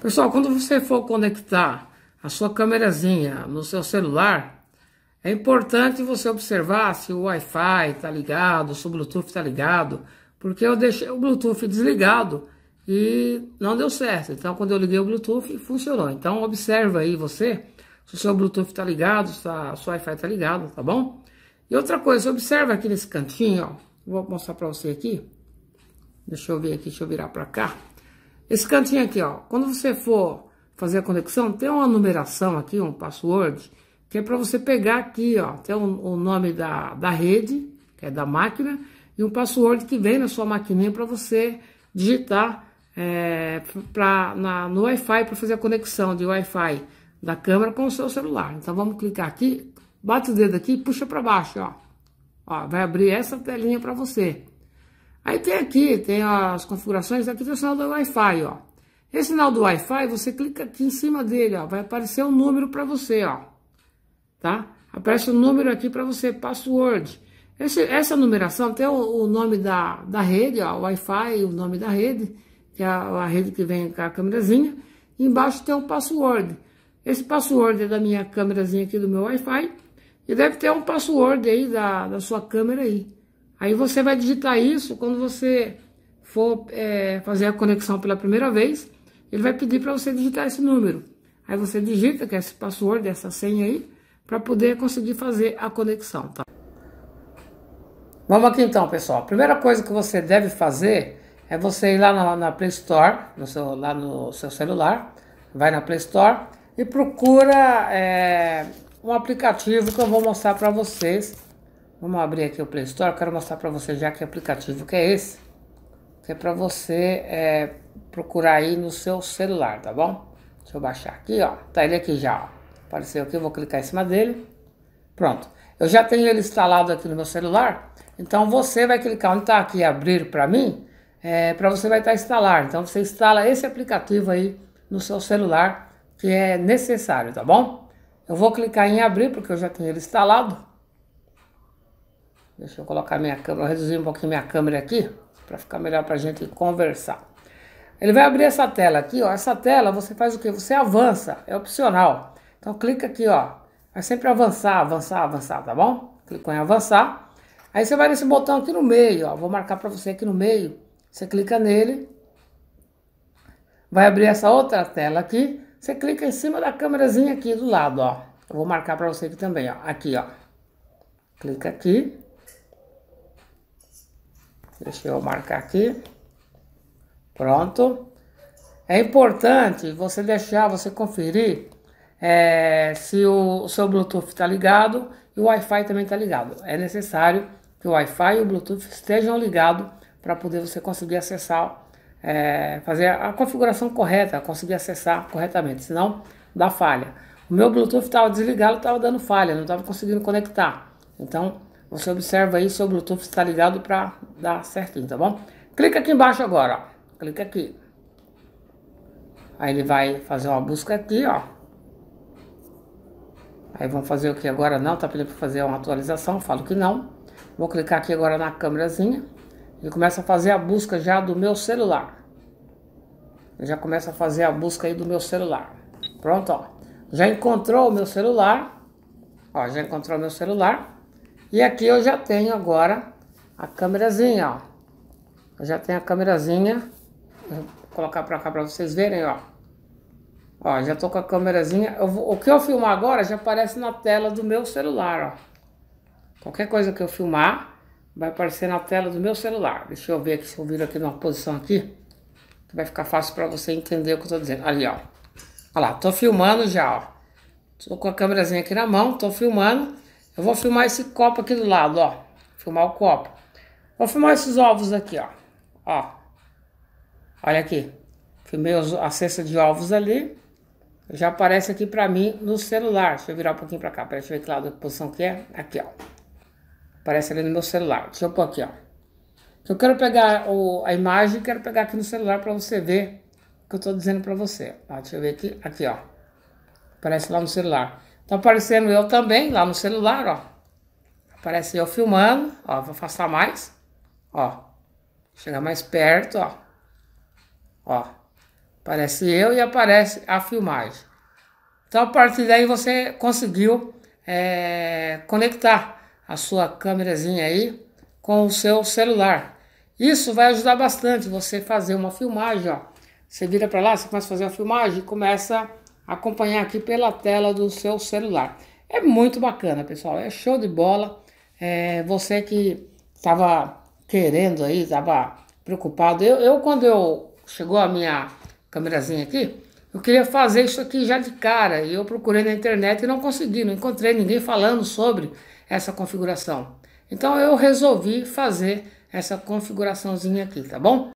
Pessoal, quando você for conectar a sua câmerazinha no seu celular, é importante você observar se o Wi-Fi está ligado, se o Bluetooth está ligado, porque eu deixei o Bluetooth desligado e não deu certo. Então, quando eu liguei o Bluetooth, funcionou. Então, observa aí você se o seu Bluetooth está ligado, se o Wi-Fi está ligado, tá bom? E outra coisa, observa aqui nesse cantinho, ó. Vou mostrar para você aqui. Deixa eu ver aqui, deixa eu virar para cá. Esse cantinho aqui, ó, quando você for fazer a conexão, tem uma numeração aqui, um password, que é para você pegar aqui, ó, tem o um, um nome da, da rede, que é da máquina, e um password que vem na sua maquininha para você digitar é, pra, na, no Wi-Fi para fazer a conexão de Wi-Fi da câmera com o seu celular. Então vamos clicar aqui, bate o dedo aqui e puxa para baixo, ó. ó. Vai abrir essa telinha para você. Aí tem aqui, tem as configurações, aqui tem o sinal do Wi-Fi, ó. Esse sinal do Wi-Fi, você clica aqui em cima dele, ó, vai aparecer um número para você, ó. Tá? Aparece um número aqui para você, password. Esse, essa numeração tem o, o, nome da, da rede, ó, Wi-Fi, o nome da rede, que é a, a rede que vem com a câmerazinha. Embaixo tem um password. Esse password é da minha câmerazinha aqui do meu Wi-Fi. E deve ter um password aí da, da sua câmera aí. Aí você vai digitar isso quando você for é, fazer a conexão pela primeira vez, ele vai pedir para você digitar esse número. Aí você digita, que é esse password, essa senha aí, para poder conseguir fazer a conexão, tá? Vamos aqui então, pessoal. A primeira coisa que você deve fazer é você ir lá na, na Play Store, no seu, lá no seu celular, vai na Play Store e procura é, um aplicativo que eu vou mostrar para vocês Vamos abrir aqui o Play Store. Quero mostrar para você já que aplicativo que é esse. Que é para você é, procurar aí no seu celular, tá bom? Deixa eu baixar aqui, ó. Tá ele aqui já, ó. Apareceu aqui, vou clicar em cima dele. Pronto. Eu já tenho ele instalado aqui no meu celular. Então você vai clicar onde tá aqui abrir para mim. É, para você vai estar tá instalar. Então você instala esse aplicativo aí no seu celular que é necessário, tá bom? Eu vou clicar em abrir porque eu já tenho ele instalado. Deixa eu colocar minha câmera, reduzir um pouquinho minha câmera aqui, para ficar melhor para a gente conversar. Ele vai abrir essa tela aqui, ó. Essa tela você faz o que? Você avança, é opcional. Então clica aqui, ó. Vai sempre avançar, avançar, avançar, tá bom? Clica em avançar. Aí você vai nesse botão aqui no meio, ó. Vou marcar para você aqui no meio. Você clica nele. Vai abrir essa outra tela aqui. Você clica em cima da câmerazinha aqui do lado, ó. Eu vou marcar para você aqui também, ó. Aqui, ó. Clica aqui. Deixa eu marcar aqui. Pronto. É importante você deixar, você conferir é, se o, o seu Bluetooth está ligado e o Wi-Fi também está ligado. É necessário que o Wi-Fi e o Bluetooth estejam ligados para poder você conseguir acessar, é, fazer a configuração correta, conseguir acessar corretamente, senão dá falha. O meu Bluetooth estava desligado, estava dando falha, não estava conseguindo conectar. Então você observa aí se o Bluetooth está ligado para dar certinho, tá bom? Clica aqui embaixo agora, ó. Clica aqui. Aí ele vai fazer uma busca aqui, ó. Aí vamos fazer o que agora? Não, tá pedindo para fazer uma atualização, falo que não. Vou clicar aqui agora na câmerazinha. Ele começa a fazer a busca já do meu celular. Ele já começa a fazer a busca aí do meu celular. Pronto, ó. Já encontrou o meu celular. Ó, já encontrou o meu celular. E aqui eu já tenho agora a câmerazinha, ó. Eu já tenho a câmerazinha. Vou colocar pra cá pra vocês verem, ó. Ó, já tô com a câmerazinha. Vou, o que eu filmar agora já aparece na tela do meu celular, ó. Qualquer coisa que eu filmar vai aparecer na tela do meu celular. Deixa eu ver aqui, se eu viro aqui numa posição aqui. Que vai ficar fácil pra você entender o que eu tô dizendo. Ali, ó. Olha lá, tô filmando já, ó. Tô com a câmerazinha aqui na mão, tô filmando. Eu vou filmar esse copo aqui do lado, ó. Filmar o copo. Vou filmar esses ovos aqui, ó. Ó. Olha aqui. Filmei a cesta de ovos ali. Já aparece aqui pra mim no celular. Deixa eu virar um pouquinho pra cá. Peraí, deixa eu ver que lado, que posição que é. Aqui, ó. Aparece ali no meu celular. Deixa eu pôr aqui, ó. Eu quero pegar o, a imagem, quero pegar aqui no celular pra você ver o que eu tô dizendo pra você. Ó, deixa eu ver aqui. Aqui, ó. Aparece lá no celular. Tá aparecendo eu também lá no celular, ó. Aparece eu filmando, ó, vou afastar mais, ó. Chegar mais perto, ó. Ó. Aparece eu e aparece a filmagem. Então, a partir daí você conseguiu é, conectar a sua câmerazinha aí com o seu celular. Isso vai ajudar bastante você fazer uma filmagem, ó. Você vira para lá, você começa a fazer a filmagem e começa acompanhar aqui pela tela do seu celular. É muito bacana, pessoal. É show de bola. É, você que estava querendo aí, estava preocupado. Eu, eu, quando eu chegou a minha câmerazinha aqui, eu queria fazer isso aqui já de cara. E eu procurei na internet e não consegui, não encontrei ninguém falando sobre essa configuração. Então eu resolvi fazer essa configuraçãozinha aqui, tá bom?